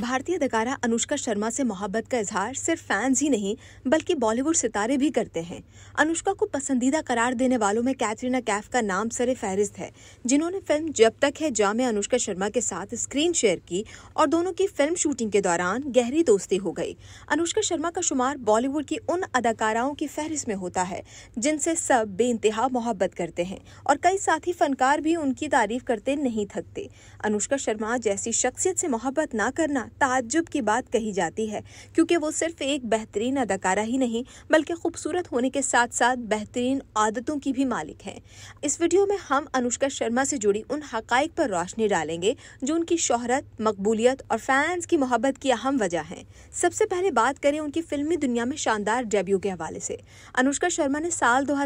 भारतीय अदकारा अनुष्का शर्मा से मोहब्बत का इजहार सिर्फ फैंस ही नहीं बल्कि बॉलीवुड सितारे भी करते हैं अनुष्का को पसंदीदा करार देने वालों में कैटरीना कैफ का नाम सर फहरिस्त है जिन्होंने फिल्म जब तक है जा में अनुष्का शर्मा के साथ स्क्रीन शेयर की और दोनों की फिल्म शूटिंग के दौरान गहरी दोस्ती हो गई अनुष्का शर्मा का शुमार बॉलीवुड की उन अदाकाराओं की फहरिस्त में होता है जिनसे सब बे मोहब्बत करते हैं और कई साथी फनकार भी उनकी तारीफ करते नहीं थकते अनुष्का शर्मा जैसी शख्सियत से मोहब्बत ना करना ताज्जुब की बात कही जाती है क्योंकि वो सिर्फ एक बेहतरीन अदाकारा ही नहीं बल्कि खूबसूरत होने के साथ साथ बेहतरीन आदतों की भी मालिक हैं इस वीडियो में हम अनुष्का शर्मा से जुड़ी उन हकाइक पर रोशनी डालेंगे जो उनकी शोहरत मकबूलियत और फैंस की मोहब्बत की अहम वजह हैं सबसे पहले बात करें उनकी फिल्मी दुनिया में शानदार डेब्यू के हवाले से अनुष्का शर्मा ने साल दो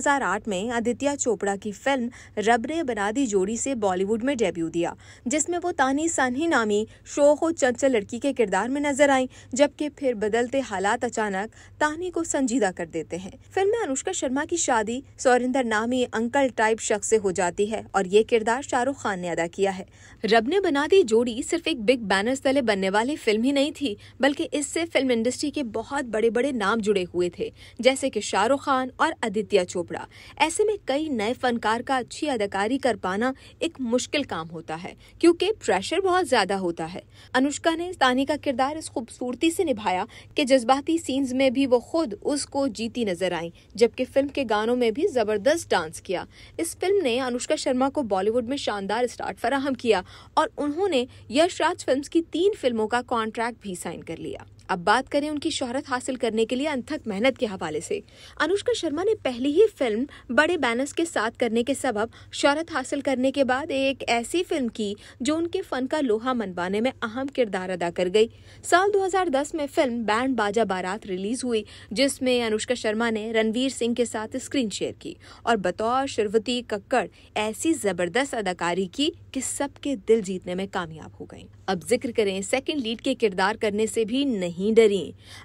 में आदित्य चोपड़ा की फिल्म रबरे बनादी जोड़ी से बॉलीवुड में डेब्यू दिया जिसमें वो तानी सानी नामी शोख चंचल लड़की के किरदार में नजर आई जबकि फिर बदलते हालात अचानक तानी को संजीदा कर देते हैं फिल्म में अनुष्का शर्मा की शादी सौरिंदर नामी अंकल टाइप शख्स से हो जाती है और ये किरदार शाहरुख खान ने अदा किया है रब ने बना दी जोड़ी सिर्फ एक बिग बैनर तले बनने वाली फिल्म ही नहीं थी बल्कि इससे फिल्म इंडस्ट्री के बहुत बड़े बड़े नाम जुड़े हुए थे जैसे की शाहरुख खान और आदित्य चोपड़ा ऐसे में कई नए फनकार का अच्छी अदाकारी कर पाना एक मुश्किल काम होता है क्योंकि प्रेशर बहुत ज्यादा होता है अनुष्का ने तानी का किरदार इस खूबसूरती से निभाया कि जज्बाती सीन्स में भी वो खुद उसको जीती नजर आई जबकि फिल्म के गानों में भी ज़बरदस्त डांस किया इस फिल्म ने अनुष्का शर्मा को बॉलीवुड में शानदार स्टार्ट फराहम किया और उन्होंने यश राज फिल्म की तीन फिल्मों का कॉन्ट्रैक्ट भी साइन कर लिया अब बात करें उनकी शोहरत हासिल करने के लिए अनथक मेहनत के हवाले से अनुष्का शर्मा ने पहली ही फिल्म बड़े बैनर्स के साथ करने के सबब शोहरत हासिल करने के बाद एक ऐसी फिल्म की जो उनके फन का लोहा मनवाने में अहम किरदार अदा कर गई साल 2010 में फिल्म बैंड बाजा बारात रिलीज हुई जिसमें अनुष्का शर्मा ने रणवीर सिंह के साथ स्क्रीन शेयर की और बतौर श्रीवती कक्कड़ ऐसी जबरदस्त अदाकारी की कि सबके दिल जीतने में कामयाब हो गई अब जिक्र करें सेकेंड लीड के किरदार करने से भी नहीं नहीं डरी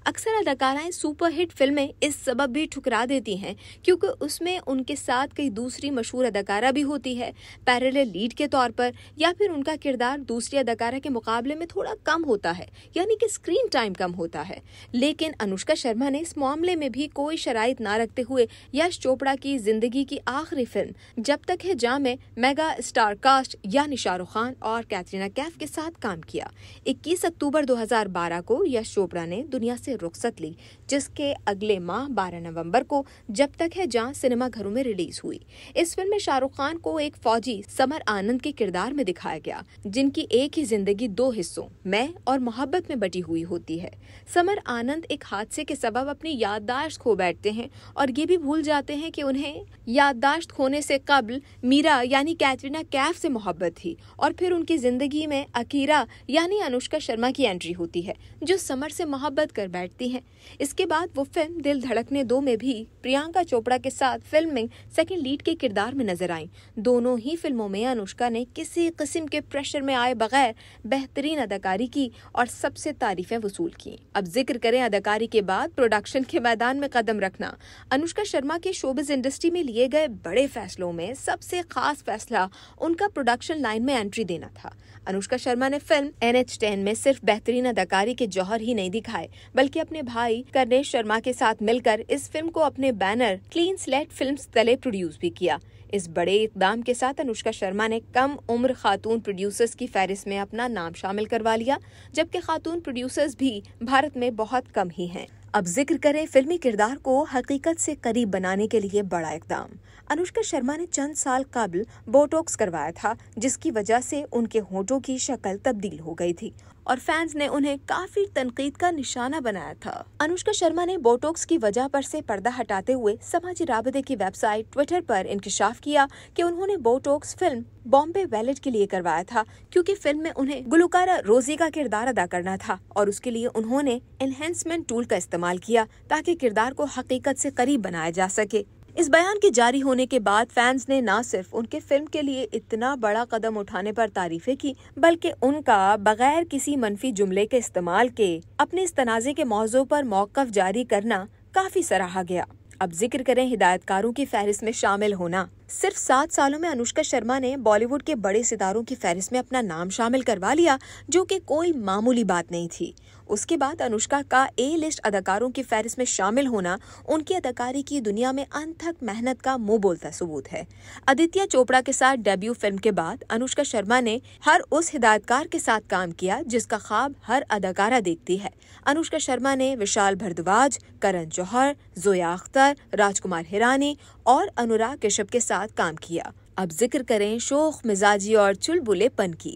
अक्सर अदाकाराएं सुपरहिट फिल्में इस सबब भी ठुकरा देती हैं क्योंकि उसमें उनके साथ कई दूसरी मशहूर अदाकारा भी होती है पैरल लीड के तौर पर या फिर उनका किरदार दूसरी अदाकारा के मुकाबले में थोड़ा कम होता है यानी कि स्क्रीन टाइम कम होता है लेकिन अनुष्का शर्मा ने इस मामले में भी कोई शराय ना रखते हुए यश चोपड़ा की जिंदगी की आखिरी फिल्म जब तक है जा में मेगा स्टार कास्ट यानी शाहरुख खान और कैटरीना कैफ के साथ काम किया 21 अक्टूबर 2012 को यश चोपड़ा ने दुनिया से रुखसत ली जिसके अगले माह 12 नवंबर को जब तक है जहां सिनेमा घरों में रिलीज हुई इस फिल्म में शाहरुख खान को एक फौजी समर आनंद के किरदार में दिखाया गया जिनकी एक ही जिंदगी दो हिस्सों मैं और मोहब्बत में बटी हुई होती है समर आनंद एक हादसे के सबब अपनी याददाश्त खो बैठते हैं और ये भी भूल जाते हैं कि उन्हें याददाश्त खोने से कबल मीरा यानी कैटरीना कैफ से मोहब्बत थी और फिर उनकी जिंदगी में अकीरा यानी अनुष्का शर्मा की एंट्री होती है जो समर से मोहब्बत कर बैठती हैं इसके बाद वो फिल्म दिल धड़कने दो में भी प्रियंका चोपड़ा के साथ फिल्म में सेकेंड लीड के किरदार में नजर आई दोनों ही फिल्मों में अनुष्का ने किसी किस्म के प्रेशर में आए बगैर बेहतरीन अदाकारी की और सबसे तारीफें वसूल की अब जिक्र करें अदाकारी के बाद प्रोडक्शन के मैदान में कदम रखना अनुष्का शर्मा के शोबिज इंडस्ट्री में लिए गए बड़े फैसलों में सबसे खास फैसला उनका प्रोडक्शन लाइन में एंट्री देना था अनुष्का शर्मा ने फिल्म एन एच टेन में सिर्फ बेहतरीन अदाकारी के जौहर ही नहीं नहीं दिखाए बल्कि अपने भाई कर्णेश शर्मा के साथ मिलकर इस फिल्म को अपने बैनर क्लीन स्लेट फिल्म तले प्रोड्यूस भी किया इस बड़े इकदाम के साथ अनुष्का शर्मा ने कम उम्र खातून प्रोड्यूसर्स की फहरिस्त में अपना नाम शामिल करवा लिया जबकि खातून प्रोड्यूसर्स भी भारत में बहुत कम ही हैं अब जिक्र करें फिल्मी किरदार को हकीकत से करीब बनाने के लिए बड़ा इकदाम अनुष्का शर्मा ने चंद साल कबल बोटोक्स करवाया था जिसकी वजह से उनके होठों की शक्ल तब्दील हो गई थी और फैंस ने उन्हें काफी तनकीद का निशाना बनाया था अनुष्का शर्मा ने बोटोक्स की वजह पर से पर्दा हटाते हुए समाजी राबदे की वेबसाइट ट्विटर पर इंकशाफ किया कि उन्होंने बोटोक्स फिल्म बॉम्बे वैलेट के लिए करवाया था क्योंकि फिल्म में उन्हें गुलकारा रोजी का किरदार अदा करना था और उसके लिए उन्होंने एनहेंसमेंट टूल का इस्तेमाल किया ताकि किरदार को हकीकत ऐसी करीब बनाया जा सके इस बयान के जारी होने के बाद फैंस ने न सिर्फ उनके फिल्म के लिए इतना बड़ा कदम उठाने पर तारीफें की बल्कि उनका बगैर किसी मनफी जुमले के इस्तेमाल के अपने इस तनाजे के मौजों पर मौकफ जारी करना काफी सराहा गया अब जिक्र करें हिदायतकारों की फहरिस्त में शामिल होना सिर्फ सात सालों में अनुष्का शर्मा ने बॉलीवुड के बड़े सितारों की फहरिस्त में अपना नाम शामिल करवा लिया जो कि कोई मामूली बात नहीं थी उसके बाद अनुष्का का ए लिस्ट अदाकारों की फहरिस्त में शामिल होना उनकी अदाकारी की दुनिया में अनथक मेहनत का मुंह बोलता सबूत है आदित्य चोपड़ा के साथ डेब्यू फिल्म के बाद अनुष्का शर्मा ने हर उस हिदायतकार के साथ काम किया जिसका ख्वाब हर अदाकारा देखती है अनुष्का शर्मा ने विशाल भरद्वाज करण जौहर जोया अख्तर राजकुमार हिरानी और अनुराग कश्यप के साथ साथ काम किया अब जिक्र करें शोख मिजाजी और चुलबुलेपन की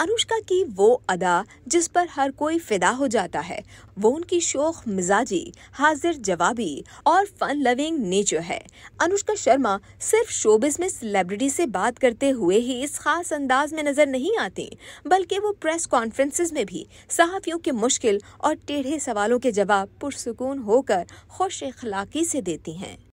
अनुष्का की वो अदा जिस पर हर कोई फिदा हो जाता है वो उनकी शोख मिजाजी हाजिर जवाबी और फन लविंग नेचर है अनुष्का शर्मा सिर्फ शोबिस में सेलिब्रिटी से बात करते हुए ही इस खास अंदाज में नजर नहीं आती बल्कि वो प्रेस कॉन्फ्रेंसेज में भी सहाफियों के मुश्किल और टेढ़े सवालों के जवाब पुरसकून होकर खुश अखलाकी से देती हैं